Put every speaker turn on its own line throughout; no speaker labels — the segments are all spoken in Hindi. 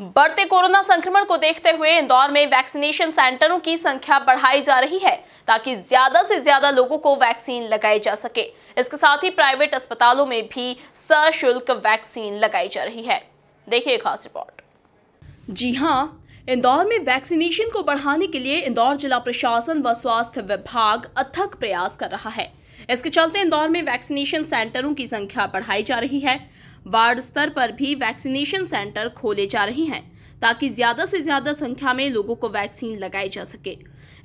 बढ़ते कोरोना संक्रमण को देखते हुए इंदौर में वैक्सीनेशन सेंटरों की संख्या बढ़ाई जा रही है ताकि ज्यादा से ज्यादा लोगों को वैक्सीन लगाई जा सके इसके साथ ही प्राइवेट अस्पतालों में भी सशुल्क वैक्सीन लगाई जा रही है देखिए खास रिपोर्ट जी हाँ इंदौर में वैक्सीनेशन को बढ़ाने के लिए इंदौर जिला प्रशासन व स्वास्थ्य विभाग अथक प्रयास कर रहा है इसके चलते इंदौर में वैक्सीनेशन सेंटरों की संख्या बढ़ाई जा रही है वार्ड स्तर पर भी वैक्सीनेशन सेंटर खोले जा रहे हैं ताकि ज्यादा से ज्यादा संख्या में लोगों को वैक्सीन लगाई जा सके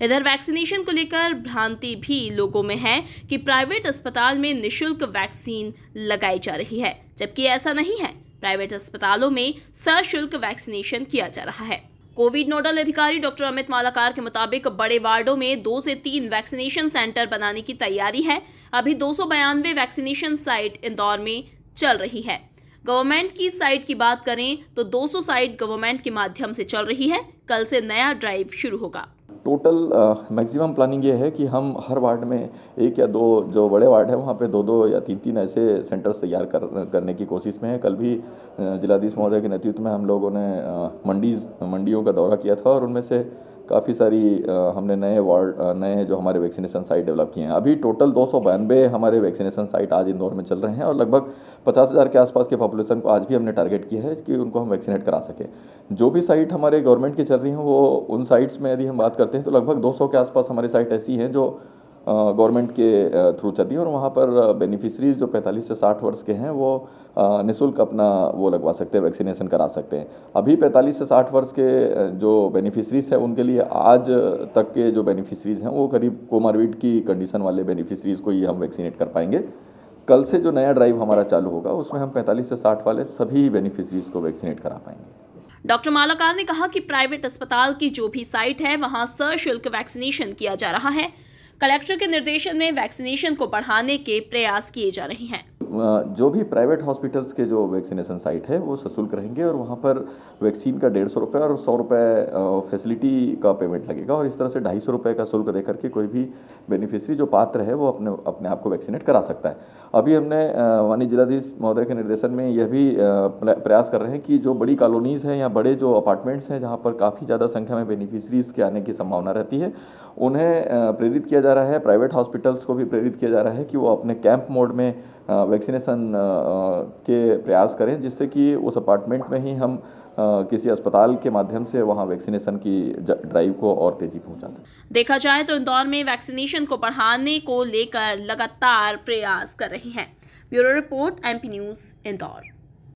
इधर वैक्सीनेशन को लेकर भ्रांति भी लोगों में है कि प्राइवेट अस्पताल में निशुल्क वैक्सीन लगाई जा रही है जबकि ऐसा नहीं है प्राइवेट अस्पतालों में सशुल्क वैक्सीनेशन किया जा रहा है कोविड नोडल अधिकारी डॉक्टर अमित मालाकार के मुताबिक बड़े वार्डों में दो से तीन वैक्सीनेशन सेंटर बनाने की तैयारी है अभी दो वैक्सीनेशन साइट इंदौर में चल रही है गवर्नमेंट की साइट की बात करें तो 200 साइट गवर्नमेंट के माध्यम से चल रही है कल से नया ड्राइव शुरू होगा
टोटल मैक्सिमम प्लानिंग ये है कि हम हर वार्ड में एक या दो जो बड़े वार्ड हैं वहाँ पे दो दो या तीन तीन ऐसे सेंटर्स तैयार कर, करने की कोशिश में है कल भी जिलाधीश महोदय के नेतृत्व में हम लोगों ने मंडीज मंडियों का दौरा किया था और उनमें से काफ़ी सारी हमने नए वार्ड नए जो हमारे वैक्सीनेशन साइट डेवलप किए हैं अभी टोटल दो हमारे वैक्सीनेशन साइट आज इंदौर में चल रहे हैं और लगभग पचास हज़ार के आसपास के पॉपुलेशन को आज भी हमने टारगेट किया है कि उनको हम वैक्सीनेट करा सकें जो भी साइट हमारे गवर्नमेंट की चल रही हैं वो उन साइट्स में यदि हम बात करते हैं तो लगभग दो के आसपास हमारी साइट ऐसी हैं जो गवर्नमेंट के थ्रू चल रही और वहाँ पर बेनिफिशरीज जो 45 से 60 वर्ष के हैं वो निःशुल्क अपना वो लगवा सकते हैं वैक्सीनेशन करा सकते हैं अभी 45 से 60 वर्ष के जो बेनिफिशरीज हैं उनके लिए आज तक के जो बेनिफिशरीज हैं वो करीब कोमारविड की कंडीशन वाले बेनिफिशरीज को ही हम वैक्सीनेट कर पाएंगे कल से जो नया ड्राइव हमारा चालू होगा उसमें हम 45 से 60 वाले सभी बेनिफिशरीज को वैक्सीनेट करा पाएंगे
डॉक्टर मालाकार ने कहा कि प्राइवेट अस्पताल की जो भी साइट है वहां सशुल्क वैक्सीनेशन किया जा रहा है कलेक्टर के निर्देशन में वैक्सीनेशन को बढ़ाने के प्रयास किए जा रहे हैं
जो भी प्राइवेट हॉस्पिटल्स के जो वैक्सीनेशन साइट है वो सशुल्क रहेंगे और वहाँ पर वैक्सीन का डेढ़ सौ रुपये और सौ रुपये फैसिलिटी का पेमेंट लगेगा और इस तरह से ढाई सौ रुपये का शुल्क देकर के कोई भी बेनिफिशरी जो पात्र है वो अपने अपने आप को वैक्सीनेट करा सकता है अभी हमने माननीय जिलाधीश महोदय के निर्देशन में यह भी प्रयास कर रहे हैं कि जो बड़ी कॉलोनीज़ हैं या बड़े जो अपार्टमेंट्स हैं जहाँ पर काफ़ी ज़्यादा संख्या में बेनिफिशरीज़ के आने की संभावना रहती है उन्हें प्रेरित किया जा रहा है प्राइवेट हॉस्पिटल्स को भी प्रेरित किया जा रहा है कि वो अपने कैंप मोड में वैक्सीनेशन के प्रयास करें जिससे कि उस अपार्टमेंट में ही हम किसी अस्पताल के माध्यम से वहाँ वैक्सीनेशन की ड्राइव को और तेजी पहुँचा सकें
देखा जाए तो इंदौर में वैक्सीनेशन को बढ़ाने को लेकर लगातार प्रयास कर रहे हैं bureau report M news Indore